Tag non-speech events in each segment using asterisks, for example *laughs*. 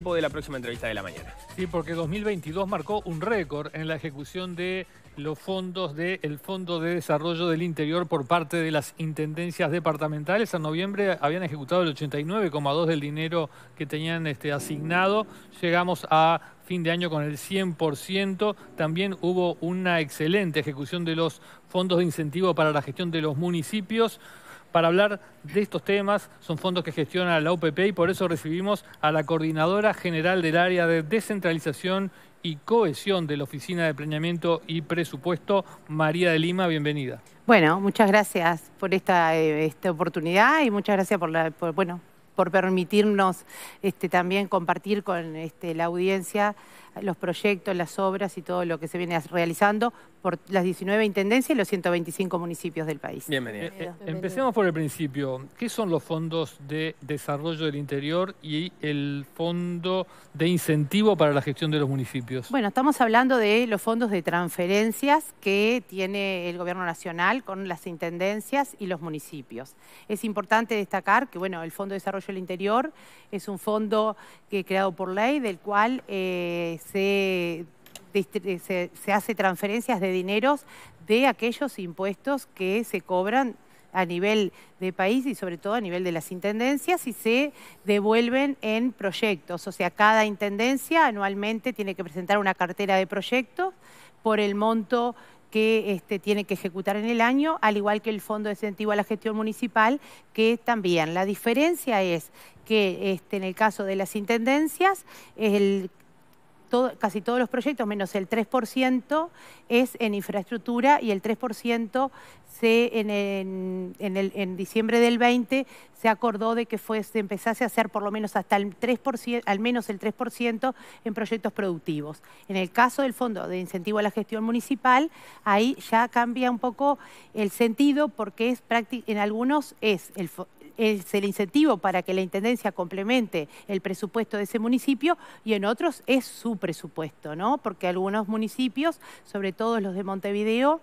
de la próxima entrevista de la mañana. Sí, porque 2022 marcó un récord en la ejecución de los fondos del Fondo de Desarrollo del Interior por parte de las intendencias departamentales. En noviembre habían ejecutado el 89,2 del dinero que tenían este, asignado. Llegamos a fin de año con el 100%. También hubo una excelente ejecución de los fondos de incentivo para la gestión de los municipios para hablar de estos temas. Son fondos que gestiona la UPP y por eso recibimos a la coordinadora general del área de descentralización y cohesión de la Oficina de Planeamiento y Presupuesto, María de Lima. Bienvenida. Bueno, muchas gracias por esta, eh, oportunidad y muchas gracias por, bueno, por permitirnos este, también compartir con este, la audiencia los proyectos, las obras y todo lo que se viene realizando por las 19 intendencias y los 125 municipios del país. Eh, Bienvenido. empecemos por el principio. ¿Qué son los fondos de desarrollo del interior y el fondo de incentivo para la gestión de los municipios? Bueno, estamos hablando de los fondos de transferencias que tiene el gobierno nacional con las intendencias y los municipios. Es importante destacar que, bueno, el Fondo de Desarrollo del Interior es un fondo que creado por ley del cual eh, eh, se, se, hace transferencias de dineros de aquellos impuestos que se cobran a nivel de país y sobre todo a nivel de las intendencias y se devuelven en proyectos. O sea, cada intendencia anualmente tiene que presentar una cartera de proyectos por el monto que este, tiene que ejecutar en el año, al igual que el Fondo de Incentivo a la Gestión Municipal, que también. La diferencia es que este, en el caso de las intendencias, el casi todos los proyectos, menos el 3%, es en infraestructura y el 3% se, en, diciembre del 20 se acordó de que empezase a hacer por lo menos hasta el 3%, al menos el 3% en proyectos productivos. En el caso del Fondo de Incentivo a la Gestión Municipal, ahí ya cambia un poco el sentido porque es en algunos es el, es el incentivo para que la Intendencia complemente el presupuesto de ese municipio y en otros es su presupuesto, ¿no? Porque algunos municipios, sobre todo los de Montevideo,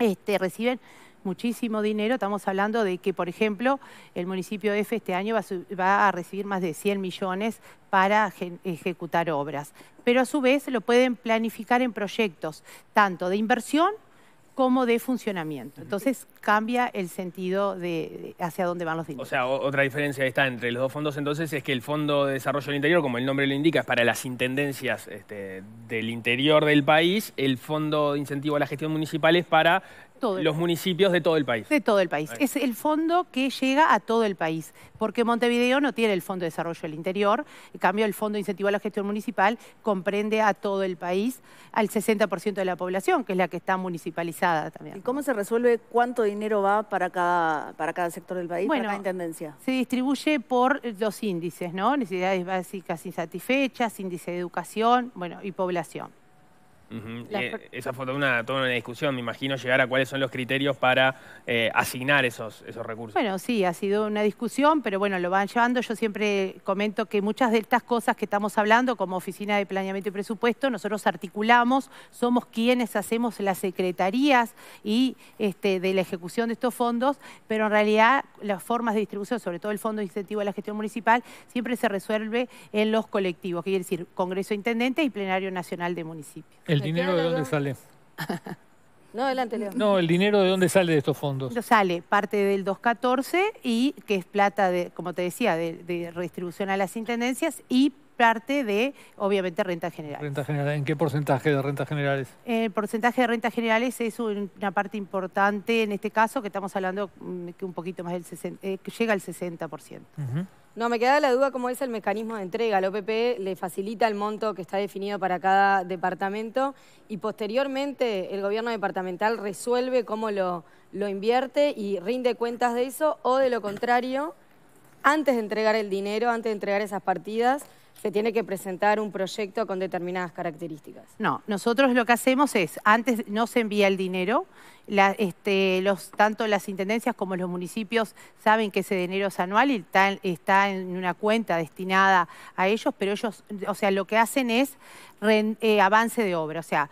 este, reciben muchísimo dinero. Estamos hablando de que, por ejemplo, el municipio F este año va a, va a recibir más de 100 millones para ejecutar obras. Pero a su vez lo pueden planificar en proyectos, tanto de inversión como de funcionamiento. Entonces cambia el sentido de hacia dónde van los dineros. O sea, otra diferencia está entre los dos fondos entonces es que el Fondo de Desarrollo del Interior, como el nombre lo indica, es para las intendencias este, del interior del país, el Fondo de Incentivo a la Gestión Municipal es para los municipios de todo el país. De todo el país. Es el fondo que llega a todo el país, porque Montevideo no tiene el Fondo de Desarrollo del Interior, en cambio el Fondo Incentivo a la Gestión Municipal comprende a todo el país, al 60% de la población, que es la que está municipalizada también. ¿Y cómo se resuelve cuánto dinero va para cada, sector del país, bueno, para cada intendencia? Se distribuye por los eh, índices, ¿no? Necesidades básicas insatisfechas, índice de educación, bueno, y población. Eh, esa foto, una, toda una discusión, me imagino, llegar a cuáles son los criterios para eh, asignar esos, esos recursos. Bueno, sí, ha sido una discusión, pero bueno, lo van llevando. Yo siempre comento que muchas de estas cosas que estamos hablando, como Oficina de Planeamiento y Presupuesto, nosotros articulamos, somos quienes hacemos las secretarías y este, de la ejecución de estos fondos, pero en realidad las formas de distribución, sobre todo el Fondo de Incentivo a la Gestión Municipal, siempre se resuelve en los colectivos, que quiere decir Congreso Intendente y Plenario Nacional de Municipios dinero de dónde sale? *laughs* No, adelante, León. No, el dinero de dónde sale de estos fondos. Sale parte del 214 y que es plata, de, como te decía, de, redistribución a las intendencias y parte de, obviamente, renta general. Renta general. ¿En qué porcentaje de rentas generales? El porcentaje de rentas generales es una parte importante en este caso, que estamos hablando mm, que un poquito más del 60, eh, llega al 60%. No, me queda la duda cómo es el mecanismo de entrega. El OPP le facilita el monto que está definido para cada departamento y posteriormente el gobierno departamental resuelve cómo lo, lo invierte y rinde cuentas de eso o de lo contrario, antes de entregar el dinero, antes de entregar esas partidas, se tiene que presentar un proyecto con determinadas características. No, nosotros lo que hacemos es, antes no se envía el dinero, este, los, tanto las intendencias como los municipios saben que ese dinero es anual y está, en una cuenta destinada a ellos, pero ellos, o sea, lo que hacen es eh, avance de obra, o sea,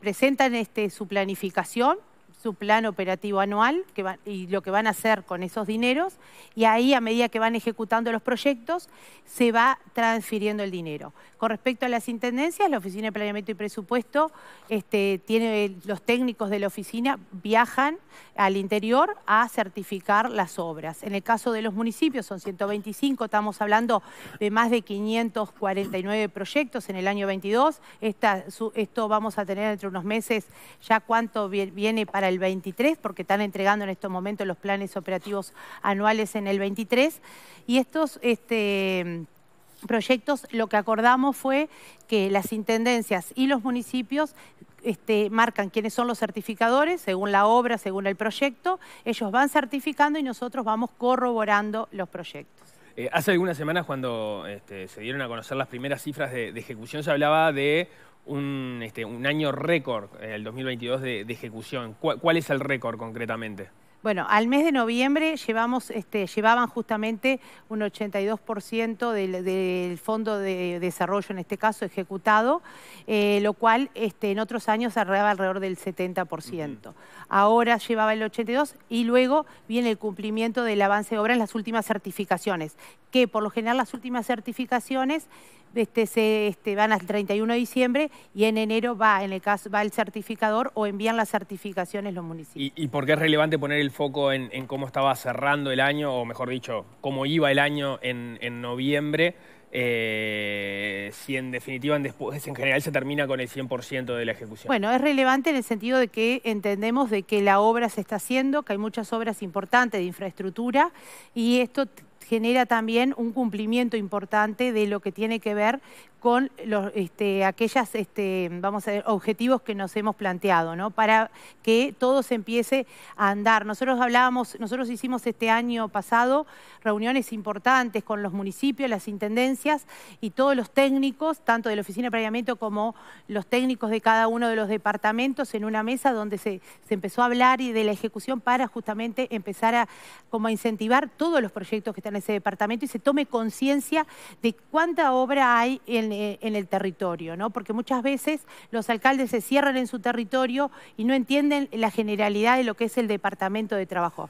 presentan este, su planificación, su plan operativo anual y lo que van a hacer con esos dineros y ahí a medida que van ejecutando los proyectos se va transfiriendo el dinero. Con respecto a las intendencias, la Oficina de Planeamiento y Presupuesto este, tiene los técnicos de la oficina viajan al interior a certificar las obras. En el caso de los municipios son 125, estamos hablando de más de 549 proyectos en el año 22. esto vamos a tener entre unos meses ya cuánto viene para el 23, porque están entregando en estos momentos los planes operativos anuales en el 23. Y estos este, proyectos, lo que acordamos fue que las intendencias y los municipios este, marcan quiénes son los certificadores, según la obra, según el proyecto. Ellos van certificando y nosotros vamos corroborando los proyectos. Eh, hace algunas semanas cuando este, se dieron a conocer las primeras cifras de ejecución se hablaba de un, este, un año récord, eh, el 2022, de, ejecución. ¿Cuál, es el récord concretamente? Bueno, al mes de noviembre llevamos, este, llevaban justamente un 82% del, del, Fondo de Desarrollo, en este caso, ejecutado, eh, lo cual este, en otros años arreaba alrededor del 70%. Ahora llevaba el 82% y luego viene el cumplimiento del avance de obra en las últimas certificaciones, que por lo general las últimas certificaciones este, se este, van al 31 de diciembre y en enero va, en el caso, va el certificador o envían las certificaciones los municipios. ¿Y, por qué es relevante poner el foco en, cómo estaba cerrando el año, o mejor dicho, cómo iba el año en, noviembre? Eh, si en definitiva en, en general se termina con el 100% de la ejecución. Bueno, es relevante en el sentido de que entendemos de que la obra se está haciendo, que hay muchas obras importantes de infraestructura y esto genera también un cumplimiento importante de lo que tiene que ver con los, este, aquellas, este, vamos a objetivos que nos hemos planteado, ¿no? Para que todo se empiece a andar. Nosotros hablábamos, nosotros hicimos este año pasado reuniones importantes con los municipios, las intendencias y todos los técnicos, tanto de la Oficina de Planeamiento como los técnicos de cada uno de los departamentos en una mesa donde se, empezó a hablar y de la ejecución para justamente empezar a, como a incentivar todos los proyectos que están en ese departamento y se tome conciencia de cuánta obra hay en eh, en, el territorio, ¿no? Porque muchas veces los alcaldes se cierran en su territorio y no entienden la generalidad de lo que es el Departamento de Trabajo.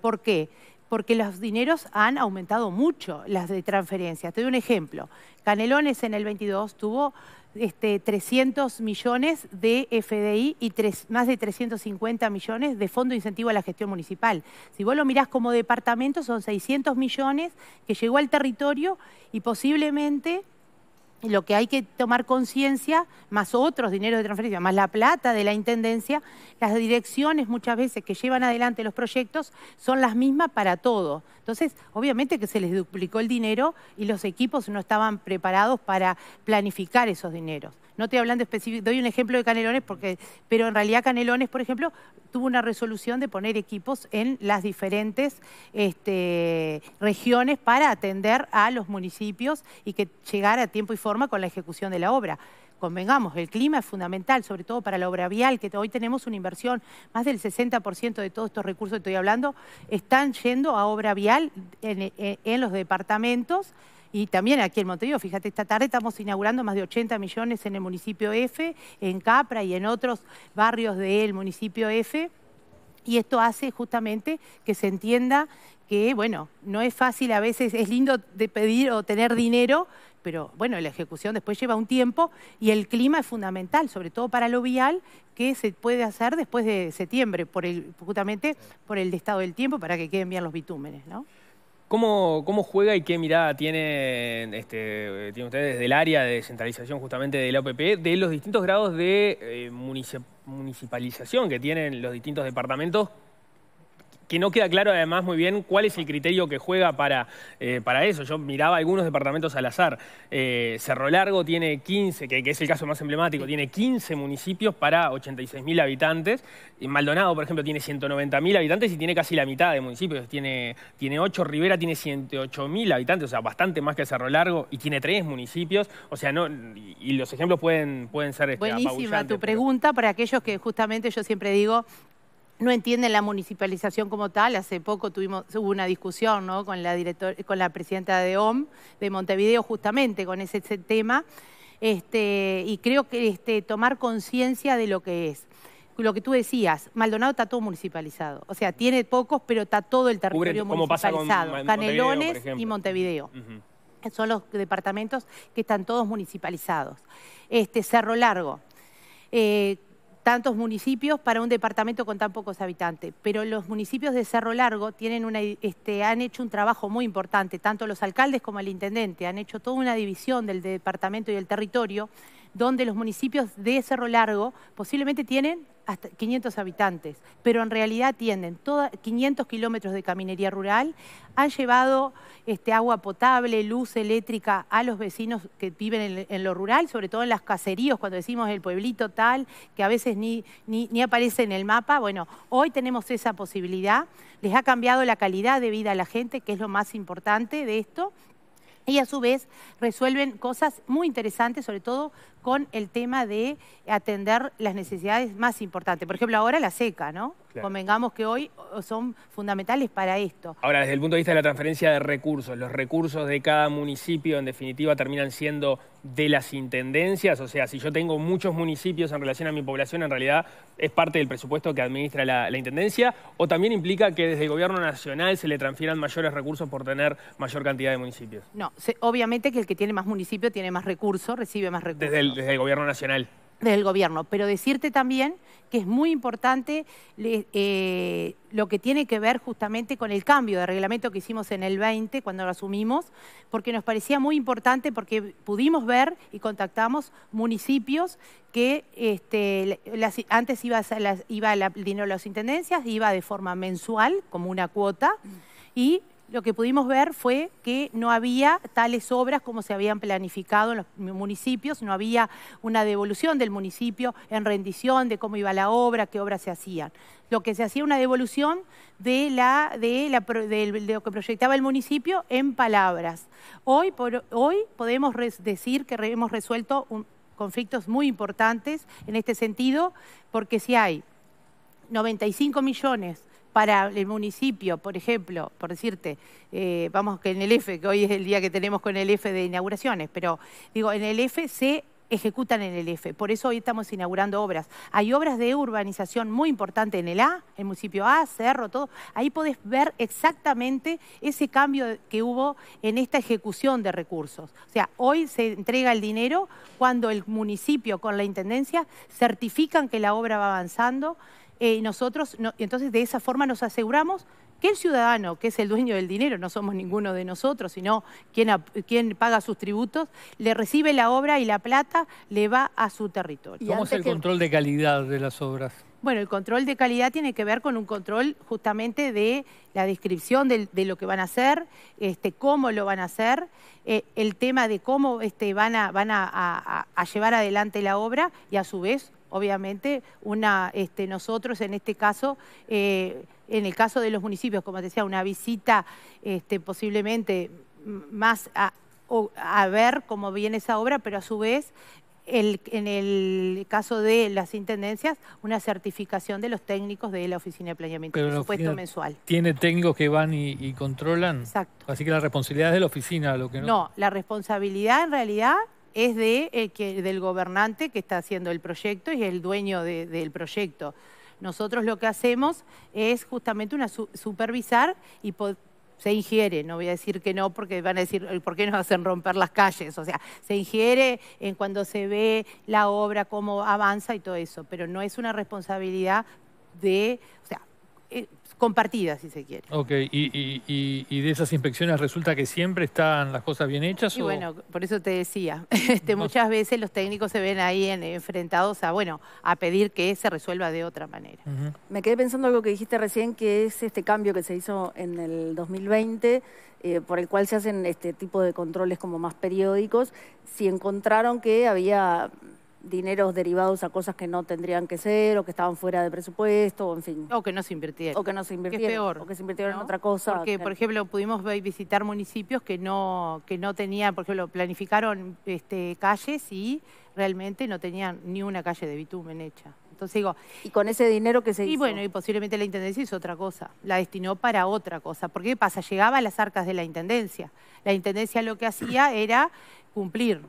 ¿Por qué? Porque los dineros han aumentado mucho, las de transferencias. Te doy un ejemplo. Canelones en el 22 tuvo este, 300 millones de FDI y más de 350 millones de Fondo Incentivo a la Gestión Municipal. Si vos lo mirás como departamento, son 600 millones que llegó al territorio y posiblemente lo que hay que tomar conciencia, más otros dineros de transferencia, más la plata de la Intendencia, las direcciones muchas veces que llevan adelante los proyectos son las mismas para todo. Entonces, obviamente que se les duplicó el dinero y los equipos no estaban preparados para planificar esos dineros no estoy hablando específico, doy un ejemplo de Canelones, porque, pero en realidad Canelones, por ejemplo, tuvo una resolución de poner equipos en las diferentes este, regiones para atender a los municipios y que llegara a tiempo y forma con la ejecución de la obra convengamos, el clima es fundamental, sobre todo para la obra vial, que hoy tenemos una inversión, más del 60% de todos estos recursos que estoy hablando están yendo a obra vial en los departamentos y también aquí en Montevideo, fíjate, esta tarde estamos inaugurando más de 80 millones en el municipio F, en Capra y en otros barrios del municipio F. Y esto hace justamente que se entienda que, bueno, no es fácil a veces, es lindo de pedir o tener dinero, pero bueno, la ejecución después lleva un tiempo y el clima es fundamental, sobre todo para lo vial, que se puede hacer después de septiembre, por el, justamente por el estado del tiempo, para que queden bien los bitúmenes, ¿no? ¿Cómo, ¿Cómo juega y qué mirada tiene, este, ustedes desde el área de descentralización justamente de la OPP de los distintos grados de eh, municipalización que tienen los distintos departamentos que no queda claro además muy bien cuál es el criterio que juega para, eh, eso. Yo miraba algunos departamentos al azar. Eh, Cerro Largo tiene 15, que, es el caso más emblemático, tiene 15 municipios para 86.000 habitantes. Maldonado, por ejemplo, tiene 190.000 habitantes y tiene casi la mitad de municipios. Tiene, tiene 8, Rivera tiene 108.000 habitantes, o sea, bastante más que Cerro Largo, y tiene 3 municipios. O sea, no y, los ejemplos pueden, pueden ser... Este, Buenísima tu pregunta para aquellos que justamente yo siempre digo no entienden la municipalización como tal. Hace poco tuvimos, hubo una discusión con, la con la presidenta de OM de Montevideo justamente con ese, tema. Este, y creo que este, tomar conciencia de lo que es. Lo que tú decías, Maldonado está todo municipalizado. O sea, tiene pocos, pero está todo el territorio municipalizado. Canelones y Montevideo. son los departamentos que están todos municipalizados. Este, Cerro Largo. Eh, tantos municipios para un departamento con tan pocos habitantes. Pero los municipios de Cerro Largo tienen este, han hecho un trabajo muy importante, tanto los alcaldes como el intendente, han hecho toda una división del departamento y del territorio donde los municipios de Cerro Largo posiblemente tienen hasta 500 habitantes, pero en realidad tienen 500 kilómetros de caminería rural, han llevado este, agua potable, luz eléctrica a los vecinos que viven en, lo rural, sobre todo en las caseríos, cuando decimos el pueblito tal, que a veces ni, ni aparece en el mapa. Bueno, hoy tenemos esa posibilidad, les ha cambiado la calidad de vida a la gente, que es lo más importante de esto, y a su vez resuelven cosas muy interesantes, sobre todo con el tema de atender las necesidades más importantes. Por ejemplo, ahora la seca, ¿no? Convengamos que hoy son fundamentales para esto. Ahora, desde el punto de vista de la transferencia de recursos, los recursos de cada municipio en definitiva terminan siendo de las intendencias, o sea, si yo tengo muchos municipios en relación a mi población, en realidad es parte del presupuesto que administra la, intendencia, o también implica que desde el gobierno nacional se le transfieran mayores recursos por tener mayor cantidad de municipios. No, obviamente que el que tiene más municipio tiene más recursos, recibe más recursos. Desde el gobierno nacional. Desde el gobierno. Pero decirte también que es muy importante eh, lo que tiene que ver justamente con el cambio de reglamento que hicimos en el 20 cuando lo asumimos, porque nos parecía muy importante porque pudimos ver y contactamos municipios que este, antes iba, iba el dinero de las intendencias, iba de forma mensual como una cuota y lo que pudimos ver fue que no había tales obras como se habían planificado en los municipios, no había una devolución del municipio en rendición de cómo iba la obra, qué obras se hacían. Lo que se hacía una devolución de, lo que proyectaba el municipio en palabras. Hoy, podemos decir que hemos resuelto conflictos muy importantes en este sentido, porque si hay 95 millones para el municipio, por ejemplo, por decirte, eh, vamos que en el F que hoy es el día que tenemos con el F de inauguraciones, pero digo, en el F se ejecutan en el F, Por eso hoy estamos inaugurando obras. Hay obras de urbanización muy importantes en el A, el municipio A, Cerro, todo. Ahí podés ver exactamente ese cambio que hubo en esta ejecución de recursos. O sea, hoy se entrega el dinero cuando el municipio con la intendencia certifican que la obra va avanzando. Eh, nosotros, entonces de esa forma nos aseguramos que el ciudadano, que es el dueño del dinero, no somos ninguno de nosotros, sino quien, quien paga sus tributos, le recibe la obra y la plata le va a su territorio. ¿Cómo es el control de calidad de las obras? Bueno, el control de calidad tiene que ver con un control justamente de la descripción de, lo que van a hacer, este, cómo lo van a hacer, eh, el tema de cómo este, van, a, van a llevar adelante la obra y a su vez obviamente, una, este, nosotros en este caso, eh, en el caso de los municipios, como te decía, una visita este, posiblemente más a, ver cómo viene esa obra, pero a su vez el, en el caso de las intendencias, una certificación de los técnicos de la Oficina de Planeamiento, presupuesto mensual. ¿Tiene técnicos que van y, y, controlan? Exacto. Así que la responsabilidad es de la oficina. lo que No, no la responsabilidad en realidad es de, eh, que, del gobernante que está haciendo el proyecto y es el dueño del proyecto. Nosotros lo que hacemos es justamente una supervisar y se ingiere, no voy a decir que no porque van a decir por qué nos hacen romper las calles, o sea, se ingiere en cuando se ve la obra, cómo avanza y todo eso, pero no es una responsabilidad de, eh, compartidas, si se quiere. Ok, y, de esas inspecciones resulta que siempre están las cosas bien hechas. Y bueno, por eso te decía, *laughs* este, muchas veces los técnicos se ven ahí en, enfrentados a, bueno, a pedir que se resuelva de otra manera. Me quedé pensando algo que dijiste recién, que es este cambio que se hizo en el 2020, eh, por el cual se hacen este tipo de controles como más periódicos, si encontraron que había dineros derivados a cosas que no tendrían que ser o que estaban fuera de presupuesto, o en fin. O que no se invirtieron. O que no se invirtieron. o que se invirtieron en otra cosa. Porque, por ejemplo, pudimos visitar municipios que no, que no tenían, por ejemplo, planificaron este, calles y realmente no tenían ni una calle de bitumen hecha. Entonces digo... Y con ese dinero que se y hizo? Y bueno, y posiblemente la Intendencia hizo otra cosa, la destinó para otra cosa. Porque ¿qué pasa? Llegaba a las arcas de la Intendencia. La Intendencia lo que hacía era cumplir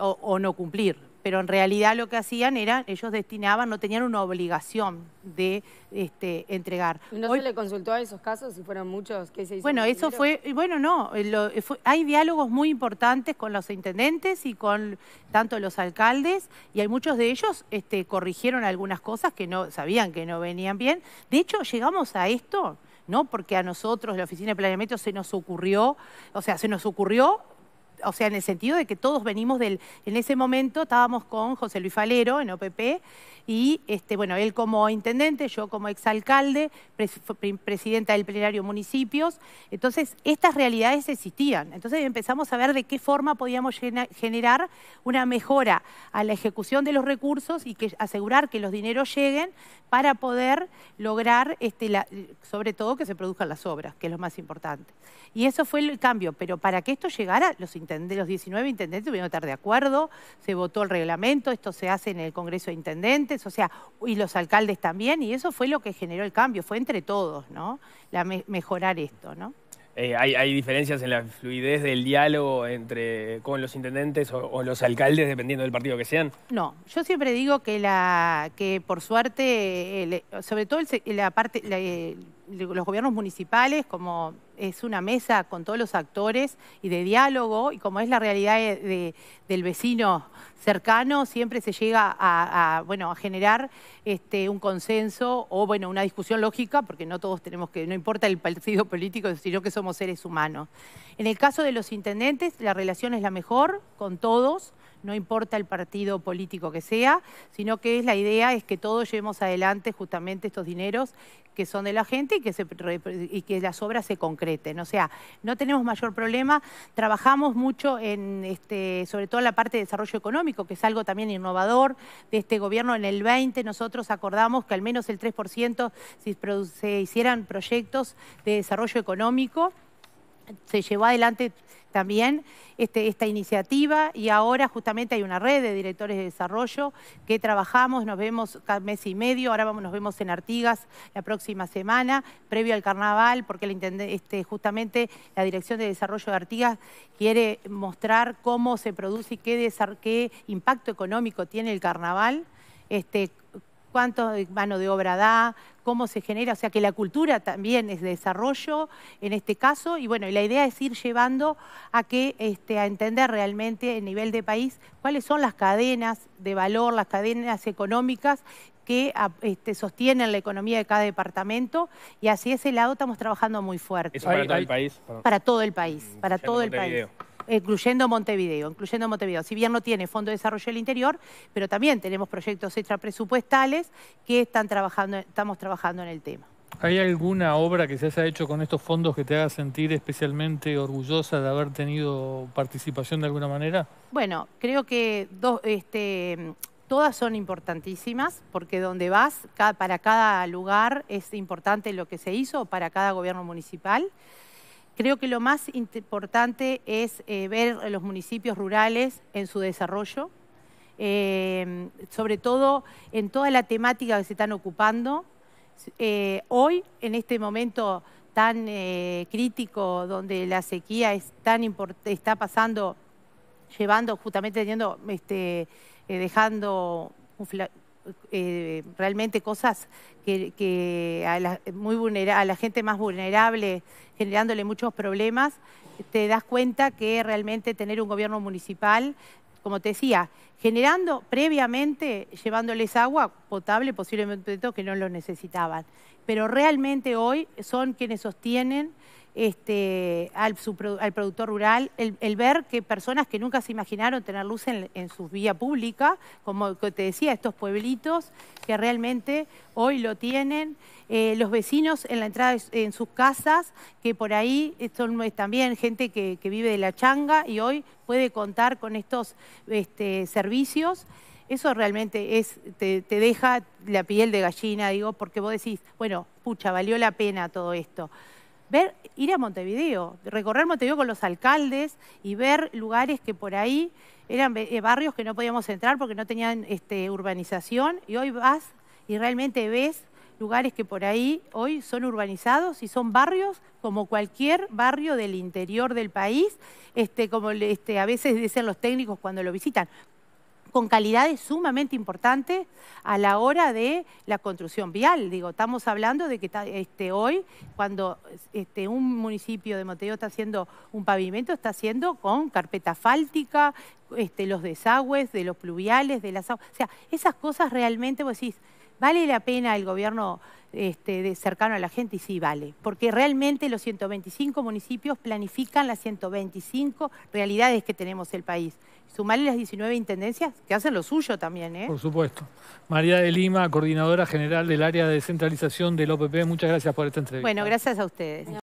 o no cumplir, pero en realidad lo que hacían era, ellos destinaban, no tenían una obligación de este, entregar. ¿No se le consultó a esos casos si fueron muchos? que se bueno, eso fue, bueno, no, eh, eh, hay diálogos muy importantes con los intendentes y con tanto los alcaldes, y hay muchos de ellos este, corrigieron algunas cosas que no sabían que no venían bien. De hecho, llegamos a esto no porque a nosotros, la Oficina de Planeamiento, se nos ocurrió, o sea, se nos ocurrió o sea, en el sentido de que todos venimos del, en ese momento estábamos con José Luis Falero en OPP y, este, bueno, él como intendente, yo como exalcalde, presidenta del plenario municipios, entonces estas realidades existían. Entonces empezamos a ver de qué forma podíamos generar una mejora a la ejecución de los recursos y que asegurar que los dineros lleguen para poder lograr, este, sobre todo, que se produzcan las obras, que es lo más importante. Y eso fue el cambio, pero para que esto llegara, los los 19 intendentes tuvieron que estar de acuerdo, se votó el reglamento, esto se hace en el Congreso de Intendentes, o sea, y los alcaldes también, y eso fue lo que generó el cambio, fue entre todos, ¿no? La mejorar esto, ¿no? Eh, hay, diferencias en la fluidez del diálogo entre con los intendentes o, los alcaldes, dependiendo del partido que sean? No, yo siempre digo que la que por suerte, sobre todo la parte, eh, los gobiernos municipales, como es una mesa con todos los actores y de diálogo, y como es la realidad del vecino cercano, siempre se llega a, bueno, a generar este, un consenso o bueno, una discusión lógica, porque no todos tenemos que, no importa el partido político, sino que somos seres humanos. En el caso de los intendentes, la relación es la mejor con todos no importa el partido político que sea, sino que es la idea es que todos llevemos adelante justamente estos dineros que son de la gente y que, y que las obras se concreten. O sea, no tenemos mayor problema. Trabajamos mucho en, este, sobre todo en la parte de desarrollo económico, que es algo también innovador de este gobierno. En el 20 nosotros acordamos que al menos el 3% se hicieran proyectos de desarrollo económico se llevó adelante también este, esta iniciativa y ahora justamente hay una red de directores de desarrollo que trabajamos, nos vemos cada mes y medio, ahora vamos, nos vemos en Artigas la próxima semana, previo al carnaval, porque este, justamente la Dirección de Desarrollo de Artigas quiere mostrar cómo se produce y qué, impacto económico tiene el carnaval. Este, cuánto mano de obra da, cómo se genera, o sea que la cultura también es de desarrollo en este caso, y bueno, y la idea es ir llevando a que este, a entender realmente a nivel de país cuáles son las cadenas de valor, las cadenas económicas que este, sostienen la economía de cada departamento y así ese lado estamos trabajando muy fuerte. ¿Eso para todo el país? Para todo el país, mm, para todo el país incluyendo Montevideo, incluyendo Montevideo. Si bien no tiene Fondo de Desarrollo del Interior, pero también tenemos proyectos extrapresupuestales que están trabajando, estamos trabajando en el tema. ¿Hay alguna obra que se haya hecho con estos fondos que te haga sentir especialmente orgullosa de haber tenido participación de alguna manera? Bueno, creo que este, todas son importantísimas, porque donde vas, para cada lugar es importante lo que se hizo, para cada gobierno municipal. Creo que lo más importante es eh, ver eh, los municipios rurales en su desarrollo, eh, sobre todo en toda la temática que se están ocupando. hoy, en este momento tan crítico, donde la sequía está pasando, llevando, justamente teniendo, este, dejando un eh, realmente cosas que, a, la, muy a la gente más vulnerable, generándole muchos problemas, te das cuenta que realmente tener un gobierno municipal, como te decía, generando previamente, llevándoles agua potable, posiblemente que no lo necesitaban. Pero realmente hoy son quienes sostienen este, al, productor rural, el, ver que personas que nunca se imaginaron tener luz en, en su vía pública, como te decía, estos pueblitos que realmente hoy lo tienen, eh, los vecinos en la entrada en sus casas, que por ahí eh, son también gente que, vive de la changa y hoy puede contar con estos este, servicios eso realmente es, te, te, deja la piel de gallina, digo, porque vos decís, bueno, pucha, valió la pena todo esto ver, ir a Montevideo, recorrer Montevideo con los alcaldes y ver lugares que por ahí eran eh, barrios que no podíamos entrar porque no tenían este, urbanización y hoy vas y realmente ves lugares que por ahí hoy son urbanizados y son barrios como cualquier barrio del interior del país, este, como este, a veces dicen los técnicos cuando lo visitan, con calidades sumamente importantes a la hora de la construcción vial. Digo, estamos hablando de que este, hoy, cuando este, un municipio de Montevideo está haciendo un pavimento, está haciendo con carpeta fáltica, este, los desagües de los pluviales, de las aguas. O sea, esas cosas realmente, vos decís, ¿Vale la pena el gobierno este, cercano a la gente? Y sí, vale, porque realmente los 125 municipios planifican las 125 realidades que tenemos el país. Sumarle las 19 intendencias que hacen lo suyo también. ¿eh? Por supuesto. María de Lima, coordinadora general del área de descentralización del OPP, muchas gracias por esta entrevista. Bueno, gracias a ustedes.